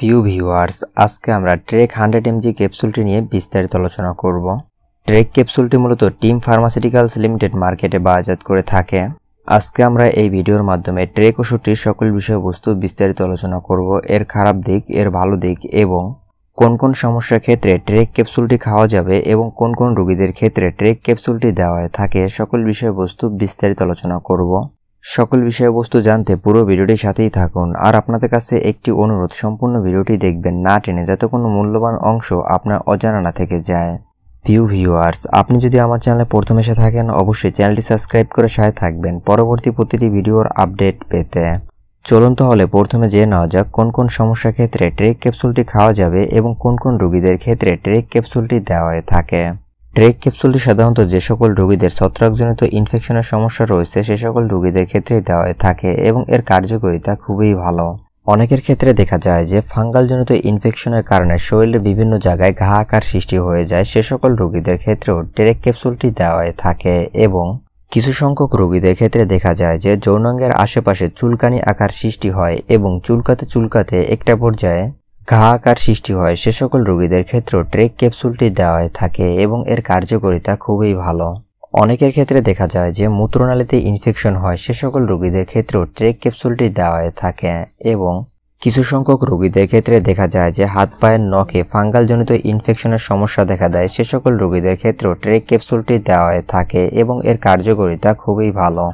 view viewers আজকে আমরা trek hundred MG ক্যাপসুলটি নিয়ে বিস্তারিত আলোচনা করব ট্রেক ক্যাপসুলটি মূলত টিম ফার্মাসিউটিক্যালস লিমিটেড মার্কেটে বাজাত করে থাকে আজকে আমরা এই ভিডিওর মাধ্যমে ট্রেক ওষুধটির সকল বিষয়বস্তু বিস্তারিত আলোচনা করব এর খারাপ দিক এর ভালো দিক এবং কোন কোন সমস্যার ক্ষেত্রে ট্রেক ক্যাপসুলটি খাওয়া যাবে এবং কোন কোন রোগীদের ক্ষেত্রে ট্রেক ক্যাপসুলটি দেওয়া থাকে সকল বিষয়বস্তু বিস্তারিত আলোচনা করব সকল বিষয়বস্তু জানতে পুরো ভিডিওটির সাথেই থাকুন আর আপনাদের কাছে একটি অনুরোধ সম্পূর্ণ ভিডিওটি দেখবেন না টেনে যাতে কোনো মূল্যবান অংশ আপনার অজানা থেকে যায় প্রিয় ভিউয়ার্স আপনি যদি আমার চ্যানেলে প্রথম এসে থাকেন অবশ্যই চ্যানেলটি সাবস্ক্রাইব করে সাথে থাকবেন পরবর্তী প্রতিটি ভিডিওর আপডেট পেতে চলন্ত হলে প্রথমে জেনে নেওয়া যাক কোন কোন সমস্যা ক্ষেত্রে ট্রেক ক্যাপসুলটি খাওয়া যাবে এবং কোন কোন রোগীদের ক্ষেত্রে ট্রেক ক্যাপসুলটি দেওয়া হয়ে থাকে ট্রেক ক্যাপসুলটি সাধারণত যে সকল রোগীদের ছত্রাকজনিত ইনফেকশনের সমস্যা রয়েছে সে সকল রোগীদের ক্ষেত্রেই দেওয়া থাকে এবং এর কার্যকারিতা খুবই ভালো অনেকের ক্ষেত্রে দেখা যায় যে ফাঙ্গালজনিত ইনফেকশনের কারণে শরীরের বিভিন্ন জায়গায় ঘা আকার সৃষ্টি হয়ে যায় সে সকল রোগীদের ক্ষেত্রেও ট্রেক ক্যাপসুলটি দেওয়া থাকে এবং কিছু সংখ্যক রোগীদের ক্ষেত্রে দেখা যায় যে যৌনাঙ্গের আশেপাশে চুলকানি আকার সৃষ্টি হয় এবং চুলকাতে চুলকাতে একটা পর্যায়ে ঘা আকার সৃষ্টি হয় সে সকল রোগীদের ক্ষেত্রেও ট্রেক ক্যাপসুলটি দেওয়া থাকে এবং এর কার্যকারিতা খুবই ভালো অনেকের ক্ষেত্রে দেখা যায় যে মূত্রনালীতে ইনফেকশন হয় সে সকল রোগীদের ক্ষেত্রেও ট্রেক ক্যাপসুলটি দেওয়া থাকে এবং কিছু সংখ্যক রোগীদের ক্ষেত্রে দেখা যায় যে হাত পায়ের নখে ফাঙ্গালজনিত ইনফেকশনের সমস্যা দেখা দেয় সে সকল রোগীদের ক্ষেত্রেও ট্রেক ক্যাপসুলটি দেওয়া থাকে এবং এর কার্যকারিতা খুবই ভালো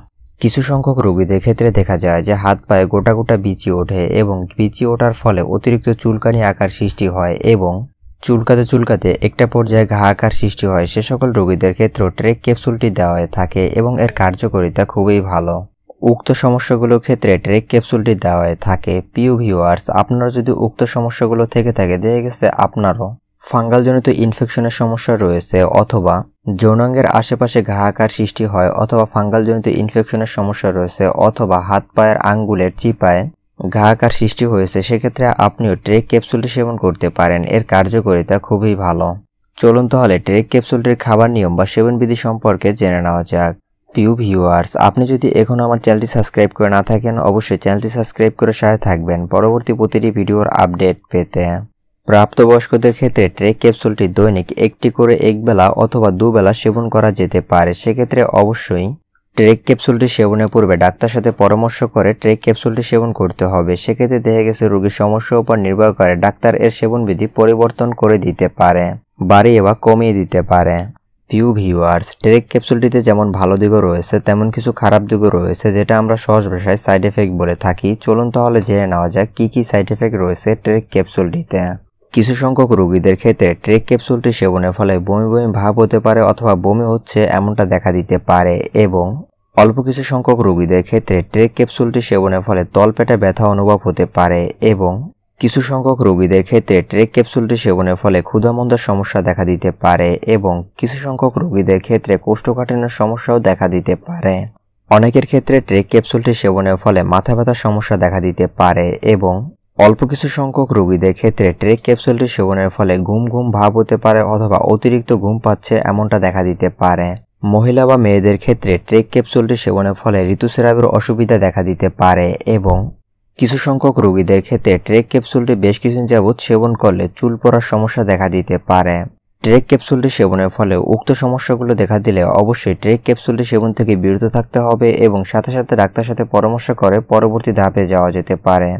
কিছু সংখ্যক রোগীদের ক্ষেত্রে দেখা যায় যে হাত পায়ে গোটা গোটা বিচি ওঠে এবং বিচি ওঠার ফলে অতিরিক্ত চুলকানি আকার সৃষ্টি হয় এবং চুলকাতে চুলকাতে একটা পর্যায়ে ঘা আকার সৃষ্টি হয় সে সকল রোগীদের ক্ষেত্রেও ট্রেক ক্যাপসুলটি দেওয়া থাকে এবং এর কার্যকারিতা খুবই ভালো উক্ত সমস্যাগুলোর ক্ষেত্রে ট্রেক ক্যাপসুলটি দেওয়া থাকে প্রিয় ভিওয়ার্স আপনারা যদি উক্ত সমস্যাগুলো থেকে থাকে দেখে গেছে আপনারও ফাঙ্গালজনিত ইনফেকশনের সমস্যা রয়েছে অথবা যৌনাঙ্গের আশেপাশে ঘা আকার সৃষ্টি হয় অথবা ফাঙ্গালজনিত ইনফেকশনের সমস্যা রয়েছে অথবা হাত পায়ের আঙ্গুলের চিপায় ঘা আকার সৃষ্টি হয়েছে সেক্ষেত্রে আপনিও ট্রেক ক্যাপসুলটি সেবন করতে পারেন এর কার্যকারিতা খুবই ভালো চলুন তাহলে ট্রেক ক্যাপসুলটির খাবার নিয়ম বা সেবনবিধি সম্পর্কে জেনে নেওয়া যাক প্রিয় ভিউয়ার্স আপনি যদি এখনও আমার চ্যানেলটি সাবস্ক্রাইব করে না থাকেন অবশ্যই চ্যানেলটি সাবস্ক্রাইব করে সাথে থাকবেন পরবর্তী প্রতিটি ভিডিওর আপডেট পেতে প্রাপ্তবয়স্কদের ক্ষেত্রে ট্রেক ক্যাপসুলটি দৈনিক একটি করে একবেলা অথবা দুবেলা সেবন করা যেতে পারে সেক্ষেত্রে অবশ্যই ট্রেক ক্যাপসুলটি সেবনের পূর্বে ডাক্তার সাথে পরামর্শ করে ট্রেক ক্যাপসুলটি সেবন করতে হবে সেক্ষেত্রে দেখা গেছে রোগীর সমস্যার উপর নির্ভর করে ডাক্তার এর সেবনবিধি পরিবর্তন করে দিতে পারে বাড়িয়ে বা কমিয়ে দিতে পারে পিউ ভিউয়ার্স ট্রেক ক্যাপসুলটিতে যেমন ভালো দিকও রয়েছে তেমন কিছু খারাপ দিকও রয়েছে যেটা আমরা সহজ ভাষায় সাইড এফেক্ট বলে থাকি চলুন তাহলে জেনে নেওয়া যাক কী কী সাইড এফেক্ট রয়েছে ট্রেক ক্যাপসুলটিতে কিছু সংখ্যক রোগীদের ক্ষেত্রে ট্রেক ক্যাপসুলটি সেবনের ফলে বমি বমি ভাব হতে পারে অথবা বমি হচ্ছে এমনটা দেখা দিতে পারে এবং অল্প কিছু সংখ্যক রোগীদের ক্ষেত্রে ট্রেক ক্যাপসুলটি সেবনের ফলে তলপেটে ব্যথা অনুভব হতে পারে এবং কিছু সংখ্যক রোগীদের ক্ষেত্রে ট্রেক ক্যাপসুলটি সেবনের ফলে ক্ষুধামন্দার সমস্যা দেখা দিতে পারে এবং কিছু সংখ্যক রোগীদের ক্ষেত্রে কোষ্ঠকাঠিন্যের সমস্যাও দেখা দিতে পারে অনেকের ক্ষেত্রে ট্রেক ক্যাপসুলটি সেবনের ফলে মাথা ব্যথার সমস্যা দেখা দিতে পারে এবং অল্প কিছু সংখ্যক রোগীদের ক্ষেত্রে ট্রেক ক্যাপসুলটি সেবনের ফলে ঘুম ঘুম ভাব হতে পারে অথবা অতিরিক্ত ঘুম পাচ্ছে এমনটা দেখা দিতে পারে মহিলা বা মেয়েদের ক্ষেত্রে ট্রেক ক্যাপসুলটি সেবনের ফলে ঋতুস্রাবের অসুবিধা দেখা দিতে পারে এবং কিছু সংখ্যক রোগীদের ক্ষেত্রে ট্রেক ক্যাপসুলটি বেশ কিছুদিন যাবৎ সেবন করলে চুল পড়ার সমস্যা দেখা দিতে পারে ট্রেক ক্যাপসুলটি সেবনের ফলে উক্ত সমস্যাগুলো দেখা দিলে অবশ্যই ট্রেক ক্যাপসুলটি সেবন থেকে বিরত থাকতে হবে এবং সাথে সাথে ডাক্তার সাথে পরামর্শ করে পরবর্তী ধাপে যাওয়া যেতে পারে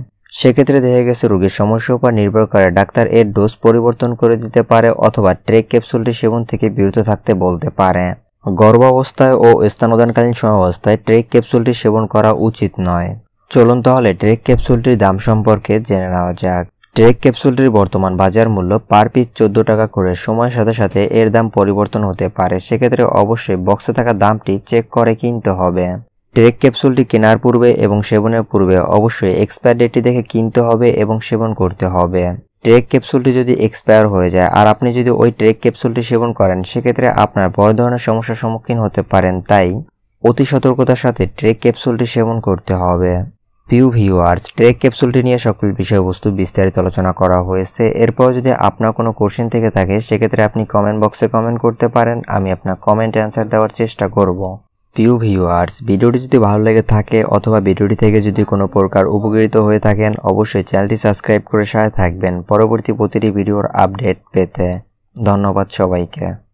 সেক্ষেত্রে দেখা গেছে রোগীর সমস্যা উপর নির্ভর করে ডাক্তার এর ডোজ পরিবর্তন করে দিতে পারে অথবা ট্রেক ক্যাপসুলটি সেবন থেকে বিরত থাকতে বলতে পারে গর্ভাবস্থায় ও স্থানোদানকালীন সমাবস্থায় ট্রেক ক্যাপসুলটি সেবন করা উচিত নয় চলন্ত হলে ট্রেক ক্যাপসুলটির দাম সম্পর্কে জেনে নেওয়া যাক ট্রেক ক্যাপসুলটির বর্তমান বাজার মূল্য পার পিস চোদ্দ টাকা করে সময়ের সাথে সাথে এর দাম পরিবর্তন হতে পারে সেক্ষেত্রে অবশ্যই বক্সে থাকা দামটি চেক করে কিনতে হবে ট্রেক ক্যাপসুলটি কেনার পূর্বে এবং সেবনের পূর্বে অবশ্যই এক্সপায়ার ডেটটি দেখে কিনতে হবে এবং সেবন করতে হবে ট্রেক ক্যাপসুলটি যদি এক্সপায়ার হয়ে যায় আর আপনি যদি ওই ট্রেক ক্যাপসুলটি সেবন করেন সেক্ষেত্রে আপনার বড় ধরনের সমস্যার সম্মুখীন হতে পারেন তাই অতি সতর্কতার সাথে ট্রেক ক্যাপসুলটি সেবন করতে হবে পিউ ভিউয়ার্স ট্রেক ক্যাপসুলটি নিয়ে সকল বিষয়বস্তু বিস্তারিত আলোচনা করা হয়েছে এরপর যদি আপনার কোনো কোশ্চেন থেকে থাকে সেক্ষেত্রে আপনি কমেন্ট বক্সে কমেন্ট করতে পারেন আমি আপনার কমেন্ট অ্যান্সার দেওয়ার চেষ্টা করব প্রিয় ভিউয়ার্স ভিডিওটি যদি ভালো লেগে থাকে অথবা ভিডিওটি থেকে যদি কোনো প্রকার উপকৃত হয়ে থাকেন অবশ্যই চ্যানেলটি সাবস্ক্রাইব করে সাথে থাকবেন পরবর্তী প্রতিটি ভিডিওর আপডেট পেতে ধন্যবাদ সবাইকে